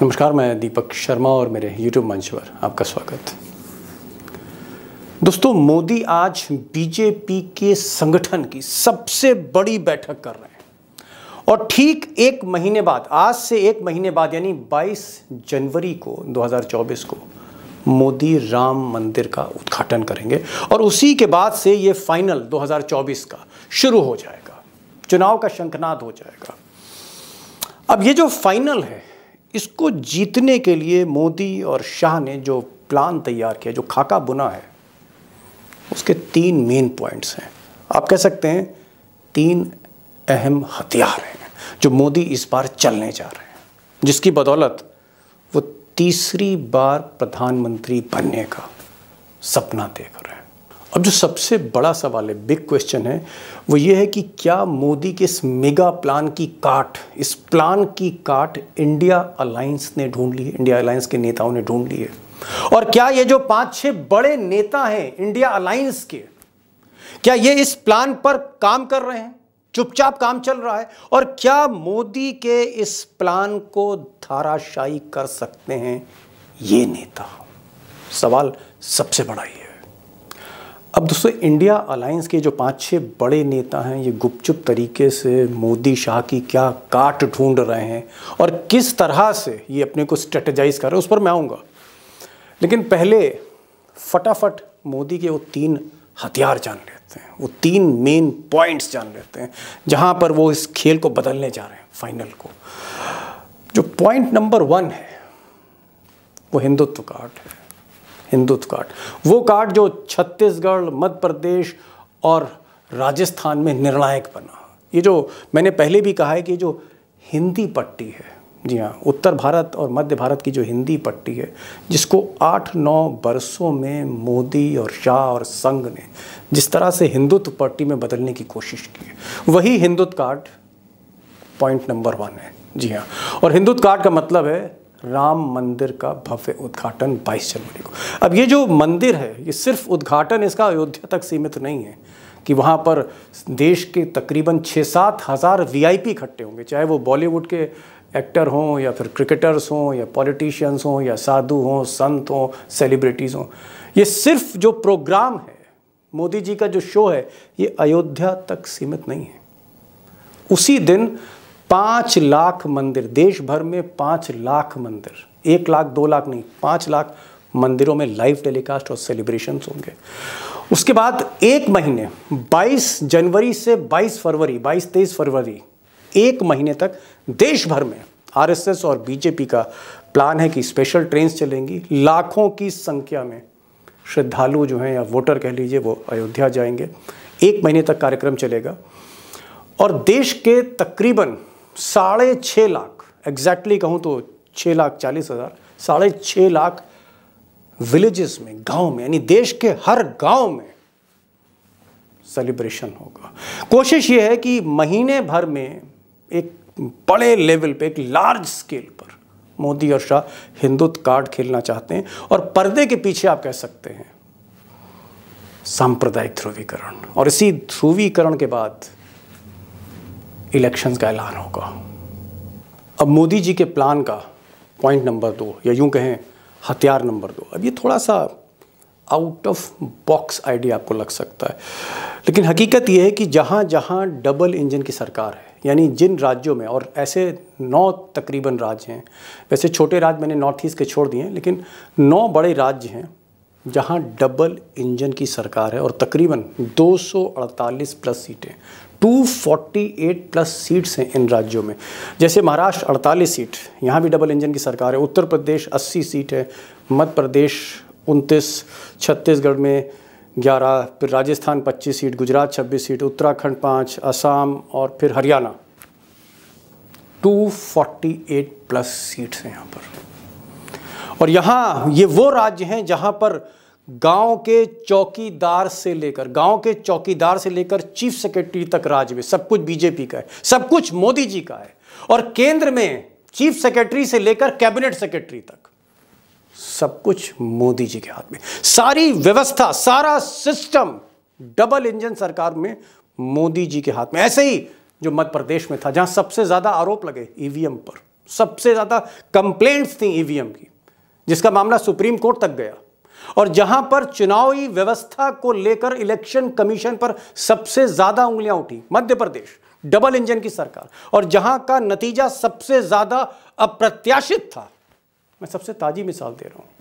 नमस्कार मैं दीपक शर्मा और मेरे यूट्यूब मंच पर आपका स्वागत दोस्तों मोदी आज बीजेपी के संगठन की सबसे बड़ी बैठक कर रहे हैं और ठीक एक महीने बाद आज से एक महीने बाद यानी 22 जनवरी को 2024 को मोदी राम मंदिर का उद्घाटन करेंगे और उसी के बाद से ये फाइनल 2024 का शुरू हो जाएगा चुनाव का शंखनाद हो जाएगा अब ये जो फाइनल है इसको जीतने के लिए मोदी और शाह ने जो प्लान तैयार किया जो खाका बुना है उसके तीन मेन पॉइंट्स हैं आप कह सकते हैं तीन अहम हथियार हैं जो मोदी इस बार चलने जा रहे हैं जिसकी बदौलत वो तीसरी बार प्रधानमंत्री बनने का सपना देख रहे हैं अब जो सबसे बड़ा सवाल है बिग क्वेश्चन है वो ये है कि क्या मोदी के इस मेगा प्लान की काट इस प्लान की काट इंडिया अलायंस ने ढूंढ ली है इंडिया अलायंस के नेताओं ने ढूंढ ली है और क्या ये जो पांच छह बड़े नेता हैं इंडिया अलायंस के क्या ये इस प्लान पर काम कर रहे हैं चुपचाप काम चल रहा है और क्या मोदी के इस प्लान को धाराशाही कर सकते हैं ये नेता सवाल सबसे बड़ा है अब दोस्तों इंडिया अलायंस के जो पांच छह बड़े नेता हैं ये गुपचुप तरीके से मोदी शाह की क्या काट ढूंढ रहे हैं और किस तरह से ये अपने को स्ट्रेटेजाइज कर रहे हैं उस पर मैं आऊँगा लेकिन पहले फटाफट मोदी के वो तीन हथियार जान लेते हैं वो तीन मेन पॉइंट्स जान लेते हैं जहाँ पर वो इस खेल को बदलने जा रहे हैं फाइनल को जो पॉइंट नंबर वन है वो हिंदुत्व का है हिंदुत्व कार्ड वो कार्ड जो छत्तीसगढ़ मध्य प्रदेश और राजस्थान में निर्णायक बना ये जो मैंने पहले भी कहा है कि जो हिंदी पट्टी है जी हाँ उत्तर भारत और मध्य भारत की जो हिंदी पट्टी है जिसको आठ नौ बरसों में मोदी और शाह और संघ ने जिस तरह से हिंदुत्व पट्टी में बदलने की कोशिश की है वही Hindutva card point number one है जी हाँ और हिंदुत्व कार्ड का मतलब है राम मंदिर का भव्य उद्घाटन 22 जनवरी को अब ये जो मंदिर है ये सिर्फ उद्घाटन इसका अयोध्या तक सीमित नहीं है कि वहाँ पर देश के तकरीबन छः सात हज़ार पी इकट्ठे होंगे चाहे वो बॉलीवुड के एक्टर हों या फिर क्रिकेटर्स हों या पॉलिटिशियंस हों या साधु हों संत हों सेलिब्रिटीज़ हों ये सिर्फ जो प्रोग्राम है मोदी जी का जो शो है ये अयोध्या तक सीमित नहीं है उसी दिन पाँच लाख मंदिर देश भर में पाँच लाख मंदिर एक लाख दो लाख नहीं पाँच लाख मंदिरों में लाइव टेलीकास्ट और सेलिब्रेशन होंगे उसके बाद एक महीने 22 जनवरी से 22 फरवरी 22 तेईस फरवरी एक महीने तक देश भर में आरएसएस और बीजेपी का प्लान है कि स्पेशल ट्रेन चलेंगी लाखों की संख्या में श्रद्धालु जो हैं या वोटर कह लीजिए वो अयोध्या जाएंगे एक महीने तक कार्यक्रम चलेगा और देश के तकरीबन साढ़े छः लाख एग्जैक्टली कहूँ तो छः लाख चालीस हज़ार साढ़े छः लाख विलेजेस में गांव में यानी देश के हर गांव में सेलिब्रेशन होगा कोशिश ये है कि महीने भर में एक बड़े लेवल पे एक लार्ज स्केल पर मोदी और शाह हिंदुत्व कार्ड खेलना चाहते हैं और पर्दे के पीछे आप कह सकते हैं सांप्रदायिक ध्रुवीकरण और इसी ध्रुवीकरण के बाद इलेक्शंस का ऐलान होगा अब मोदी जी के प्लान का पॉइंट नंबर दो या यूं कहें हथियार नंबर दो अब ये थोड़ा सा आउट ऑफ बॉक्स आइडिया आपको लग सकता है लेकिन हकीकत यह है कि जहाँ जहाँ डबल इंजन की सरकार है यानी जिन राज्यों में और ऐसे नौ तकरीबन राज्य हैं वैसे छोटे राज्य मैंने नॉर्थ ईस्ट के छोड़ दिए हैं लेकिन नौ बड़े राज्य हैं जहाँ डबल इंजन की सरकार है और तकरीबन 248 प्लस सीटें 248 प्लस सीट्स हैं इन राज्यों में जैसे महाराष्ट्र 48 सीट यहाँ भी डबल इंजन की सरकार है उत्तर प्रदेश 80 सीट है मध्य प्रदेश उनतीस छत्तीसगढ़ में 11 फिर राजस्थान 25 सीट गुजरात 26 सीट उत्तराखंड 5 असम और फिर हरियाणा 248 प्लस सीट्स हैं यहाँ पर और यहाँ ये वो राज्य हैं जहाँ पर गांव के चौकीदार से लेकर गांव के चौकीदार से लेकर चीफ सेक्रेटरी तक राज्य में सब कुछ बीजेपी का है सब कुछ मोदी जी का है और केंद्र में चीफ सेक्रेटरी से लेकर कैबिनेट सेक्रेटरी तक सब कुछ मोदी जी के हाथ में सारी व्यवस्था सारा सिस्टम डबल इंजन सरकार में मोदी जी के हाथ में ऐसे ही जो मध्य प्रदेश में था जहां सबसे ज्यादा आरोप लगे ईवीएम पर सबसे ज्यादा कंप्लेंट्स थी ईवीएम की जिसका मामला सुप्रीम कोर्ट तक गया और जहां पर चुनावी व्यवस्था को लेकर इलेक्शन कमीशन पर सबसे ज्यादा उंगलियां उठी मध्य प्रदेश डबल इंजन की सरकार और जहां का नतीजा सबसे ज्यादा अप्रत्याशित था मैं सबसे ताजी मिसाल दे रहा हूं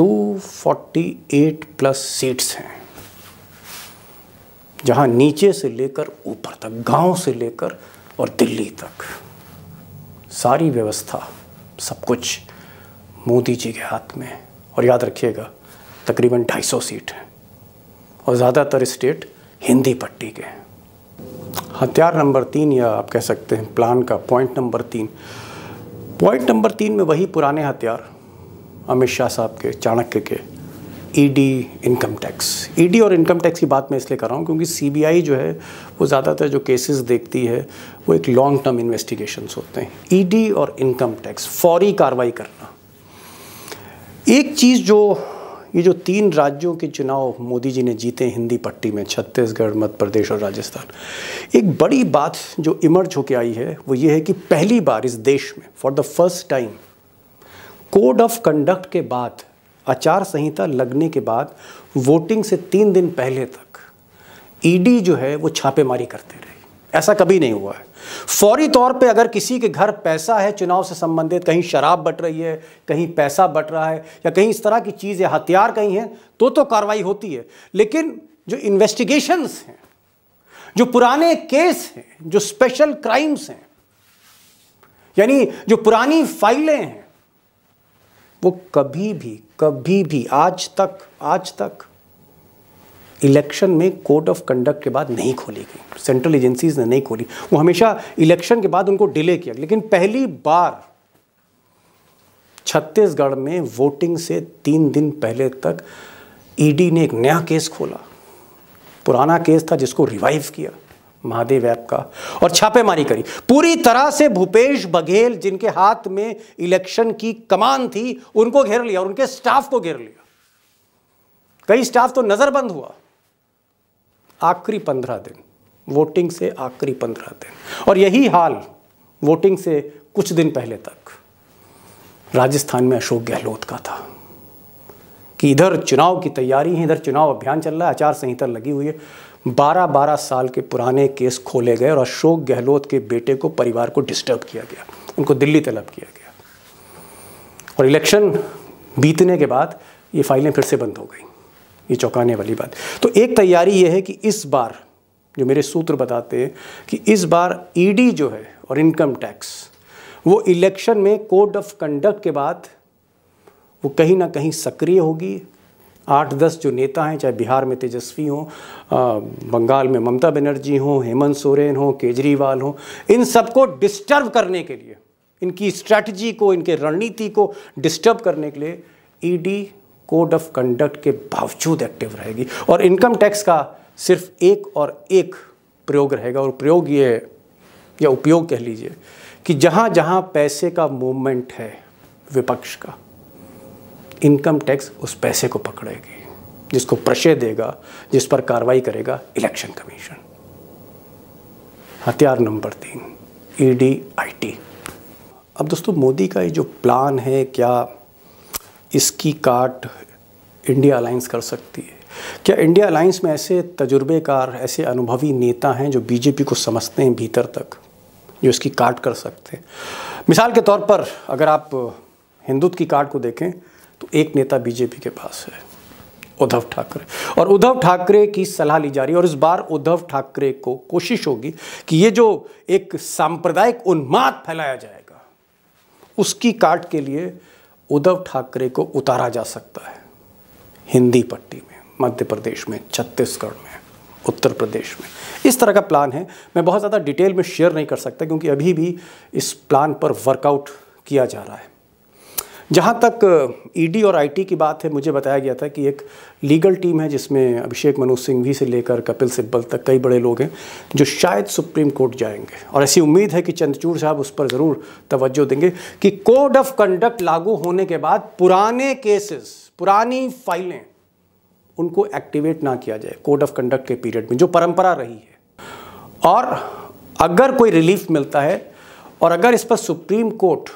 248 प्लस सीट्स हैं जहां नीचे से लेकर ऊपर तक गांव से लेकर और दिल्ली तक सारी व्यवस्था सब कुछ मोदी जी के हाथ में है और याद रखिएगा तकरीबन 250 सीट हैं और ज़्यादातर स्टेट हिंदी पट्टी के हैं हथियार नंबर तीन या आप कह सकते हैं प्लान का पॉइंट नंबर तीन पॉइंट नंबर तीन में वही पुराने हथियार अमित शाह साहब के चाणक्य के ईडी इनकम टैक्स ईडी और इनकम टैक्स की बात मैं इसलिए कर रहा हूँ क्योंकि सीबीआई जो है वो ज़्यादातर जो केसेस देखती है वो एक लॉन्ग टर्म इन्वेस्टिगेशंस होते हैं ईडी e और इनकम टैक्स फौरी कार्रवाई करना एक चीज़ जो ये जो तीन राज्यों के चुनाव मोदी जी ने जीते हिंदी पट्टी में छत्तीसगढ़ मध्य प्रदेश और राजस्थान एक बड़ी बात जो इमर्ज होके आई है वो ये है कि पहली बार इस देश में for the first time code of conduct के बाद आचार संहिता लगने के बाद वोटिंग से तीन दिन पहले तक ईडी e जो है वो छापेमारी करते रहे ऐसा कभी नहीं हुआ है फौरी तौर पे अगर किसी के घर पैसा है चुनाव से संबंधित कहीं शराब बट रही है कहीं पैसा बट रहा है या कहीं इस तरह की चीज़ या हथियार कहीं है तो तो कार्रवाई होती है लेकिन जो इन्वेस्टिगेशंस हैं जो पुराने केस हैं जो स्पेशल क्राइम्स हैं यानी जो पुरानी फाइलें हैं वो कभी भी कभी भी आज तक आज तक इलेक्शन में कोड ऑफ कंडक्ट के बाद नहीं खोली गई सेंट्रल एजेंसीज ने नहीं खोली वो हमेशा इलेक्शन के बाद उनको डिले किया लेकिन पहली बार छत्तीसगढ़ में वोटिंग से तीन दिन पहले तक ईडी ने एक नया केस खोला पुराना केस था जिसको रिवाइव किया महादेव ऐप का और छापेमारी करी पूरी तरह से भूपेश बघेल जिनके हाथ में इलेक्शन की कमान थी उनको घेर लिया और उनके स्टाफ को घेर लिया कई स्टाफ तो नजरबंद हुआ आखिरी पंद्रह दिन वोटिंग से आखिरी पंद्रह दिन और यही हाल वोटिंग से कुछ दिन पहले तक राजस्थान में अशोक गहलोत का था कि इधर चुनाव की तैयारी है इधर चुनाव अभियान चल रहा है आचार संहिता लगी हुई है बारह बारह साल के पुराने केस खोले गए और अशोक गहलोत के बेटे को परिवार को डिस्टर्ब किया गया उनको दिल्ली तलब किया गया और इलेक्शन बीतने के बाद ये फाइलें फिर से बंद हो गई ये चौंकाने वाली बात तो एक तैयारी ये है कि इस बार जो मेरे सूत्र बताते हैं कि इस बार ईडी e जो है और इनकम टैक्स वो इलेक्शन में कोड ऑफ कंडक्ट के बाद वो कहीं ना कहीं सक्रिय होगी आठ दस जो नेता हैं चाहे बिहार में तेजस्वी हों बंगाल में ममता बनर्जी हों हेमंत सोरेन हों केजरीवाल हों इन सबको डिस्टर्ब करने के लिए इनकी स्ट्रैटेजी को इनके रणनीति को डिस्टर्ब करने के लिए ED e code of conduct के बावजूद एक्टिव रहेगी और इनकम टैक्स का सिर्फ एक और एक प्रयोग रहेगा और प्रयोग ये या उपयोग कह लीजिए कि जहाँ जहाँ पैसे का मूवमेंट है विपक्ष का इनकम टैक्स उस पैसे को पकड़ेगी जिसको प्रशय देगा जिस पर कार्रवाई करेगा इलेक्शन कमीशन हथियार नंबर तीन ई डी आई टी अब दोस्तों मोदी का ये जो प्लान है क्या इसकी काट इंडिया अलायंस कर सकती है क्या इंडिया अलायंस में ऐसे तजुर्बेकार ऐसे अनुभवी नेता हैं जो बीजेपी को समझते हैं भीतर तक जो इसकी काट कर सकते हैं मिसाल के तौर पर अगर आप हिंदुत्व की काट को देखें तो एक नेता बीजेपी के पास है उद्धव ठाकरे और उद्धव ठाकरे की सलाह ली जा रही है और इस बार उद्धव ठाकरे को कोशिश होगी कि ये जो एक सांप्रदायिक उन्माद फैलाया जाएगा उसकी काट के लिए उद्धव ठाकरे को उतारा जा सकता है हिंदी पट्टी में मध्य प्रदेश में छत्तीसगढ़ में उत्तर प्रदेश में इस तरह का प्लान है मैं बहुत ज़्यादा डिटेल में शेयर नहीं कर सकता क्योंकि अभी भी इस प्लान पर वर्कआउट किया जा रहा है जहाँ तक ईडी e और आईटी की बात है मुझे बताया गया था कि एक लीगल टीम है जिसमें अभिषेक मनु सिंघवी से लेकर कपिल सिब्बल तक कई बड़े लोग हैं जो शायद सुप्रीम कोर्ट जाएंगे और ऐसी उम्मीद है कि चंद्रचूड़ साहब उस पर ज़रूर तवज्जो देंगे कि कोड ऑफ कंडक्ट लागू होने के बाद पुराने केसेस पुरानी फाइलें उनको एक्टिवेट ना किया जाए कोड ऑफ कंडक्ट के पीरियड में जो परंपरा रही है और अगर कोई रिलीफ मिलता है और अगर इस पर सुप्रीम कोर्ट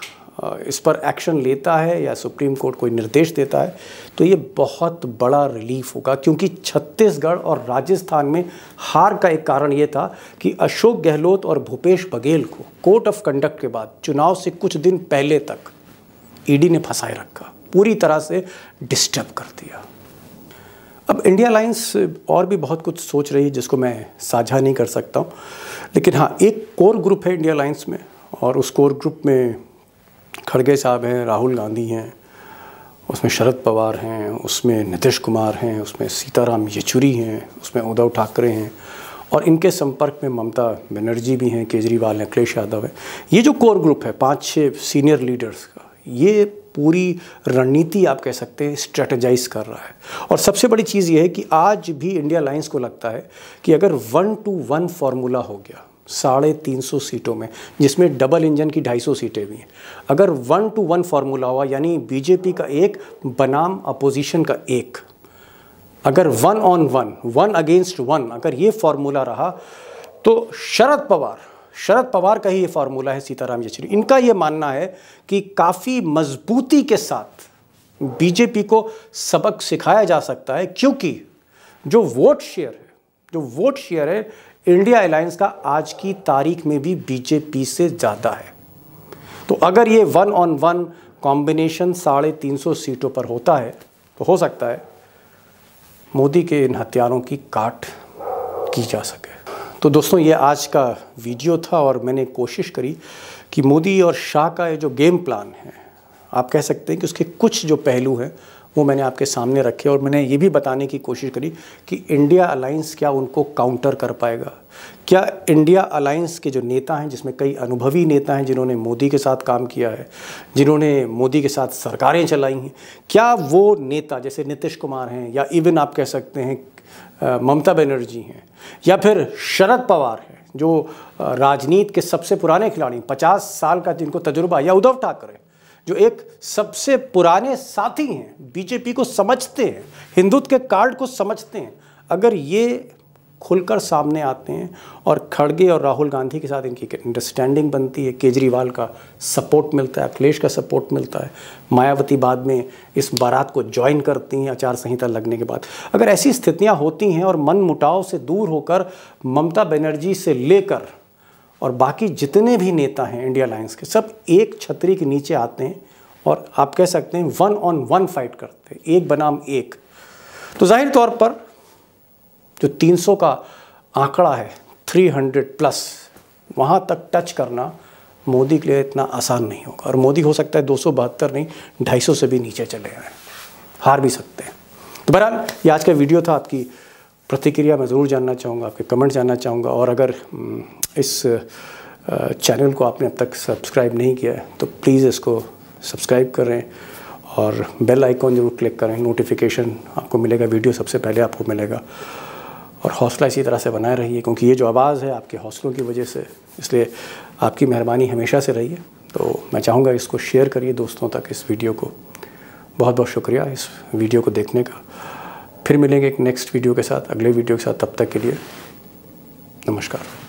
इस पर एक्शन लेता है या सुप्रीम कोर्ट कोई निर्देश देता है तो ये बहुत बड़ा रिलीफ होगा क्योंकि छत्तीसगढ़ और राजस्थान में हार का एक कारण ये था कि अशोक गहलोत और भूपेश बघेल को कोर्ट ऑफ कंडक्ट के बाद चुनाव से कुछ दिन पहले तक ईडी ने फंसाए रखा पूरी तरह से डिस्टर्ब कर दिया अब इंडिया लाइन्स और भी बहुत कुछ सोच रही है जिसको मैं साझा नहीं कर सकता हूँ लेकिन हाँ एक कोर ग्रुप है इंडिया लाइन्स में और उस कोर ग्रुप में खड़गे साहब हैं राहुल गांधी हैं उसमें शरद पवार हैं उसमें नीतीश कुमार हैं उसमें सीताराम येचुरी हैं उसमें उद्धव ठाकरे हैं और इनके संपर्क में ममता बनर्जी भी हैं केजरीवाल हैं अखिलेश यादव हैं ये जो कोर ग्रुप है पाँच छः सीनियर लीडर्स का ये पूरी रणनीति आप कह सकते हैं स्ट्रेटजाइज कर रहा है और सबसे बड़ी चीज़ ये है कि आज भी इंडिया लाइन्स को लगता है कि अगर वन टू वन फॉर्मूला हो गया साढ़े तीन सौ सीटों में जिसमें डबल इंजन की ढाई सौ सीटें भी हैं अगर वन टू वन फार्मूला हुआ यानी बीजेपी का एक बनाम अपोजिशन का एक अगर one on one one against one अगर ये फार्मूला रहा तो शरद पवार शरद पवार का ही ये फार्मूला है सीताराम येचुरी इनका ये मानना है कि काफ़ी मजबूती के साथ बीजेपी को सबक सिखाया जा सकता है क्योंकि जो वोट शेयर है जो वोट शेयर है इंडिया अलायंस का आज की तारीख में भी बीजेपी से ज़्यादा है तो अगर ये वन ऑन वन कॉम्बिनेशन साढ़े तीन सौ सीटों पर होता है तो हो सकता है मोदी के इन हथियारों की काट की जा सके तो दोस्तों ये आज का वीडियो था और मैंने कोशिश करी कि मोदी और शाह का ये जो गेम प्लान है आप कह सकते हैं कि उसके कुछ जो पहलू हैं वो मैंने आपके सामने रखे और मैंने ये भी बताने की कोशिश करी कि इंडिया अलायंस क्या उनको काउंटर कर पाएगा क्या इंडिया अलायंस के जो नेता हैं जिसमें कई अनुभवी नेता हैं जिन्होंने मोदी के साथ काम किया है जिन्होंने मोदी के साथ सरकारें चलाई हैं क्या वो नेता जैसे नीतीश कुमार हैं या इवन आप कह सकते हैं ममता बनर्जी हैं या फिर शरद पवार हैं जो राजनीति के सबसे पुराने खिलाड़ी पचास साल का जिनको तजुर्बा या उद्धव ठाकरे जो एक सबसे पुराने साथी हैं बीजेपी को समझते हैं हिंदुत्व के कार्ड को समझते हैं अगर ये खुलकर सामने आते हैं और खड़गे और राहुल गांधी के साथ इनकी अंडरस्टैंडिंग बनती है केजरीवाल का सपोर्ट मिलता है अखिलेश का सपोर्ट मिलता है मायावती बाद में इस बारात को ज्वाइन करती हैं आचार संहिता लगने के बाद अगर ऐसी स्थितियां होती हैं और मन मुटाव से दूर होकर ममता बनर्जी से लेकर और बाकी जितने भी नेता हैं इंडिया अलायंस के सब एक छतरी के नीचे आते हैं और आप कह सकते हैं वन ऑन वन फाइट करते हैं एक बनाम एक तो जाहिर तौर पर जो 300 का आंकड़ा है 300 प्लस वहाँ तक टच करना मोदी के लिए इतना आसान नहीं होगा और मोदी हो सकता है दो नहीं ढाई से भी नीचे चले जाए हार भी सकते हैं तो बहरहाल ये आज का वीडियो था आपकी प्रतिक्रिया मैं ज़रूर जानना चाहूँगा आपके कमेंट जानना चाहूँगा और अगर हम्म, इस चैनल को आपने अब तक सब्सक्राइब नहीं किया है तो प्लीज़ इसको सब्सक्राइब करें और बेल आइकॉन ज़रूर क्लिक करें नोटिफिकेशन आपको मिलेगा वीडियो सबसे पहले आपको मिलेगा और हौसला इसी तरह से बनाए रहिए क्योंकि ये जो आवाज़ है आपके हौसलों की वजह से इसलिए आपकी मेहरबानी हमेशा से रही है तो मैं चाहूँगा इसको शेयर करिए दोस्तों तक इस वीडियो को बहुत बहुत शुक्रिया इस वीडियो को देखने का फिर मिलेंगे एक नेक्स्ट वीडियो के साथ अगले वीडियो के साथ तब तक के लिए नमस्कार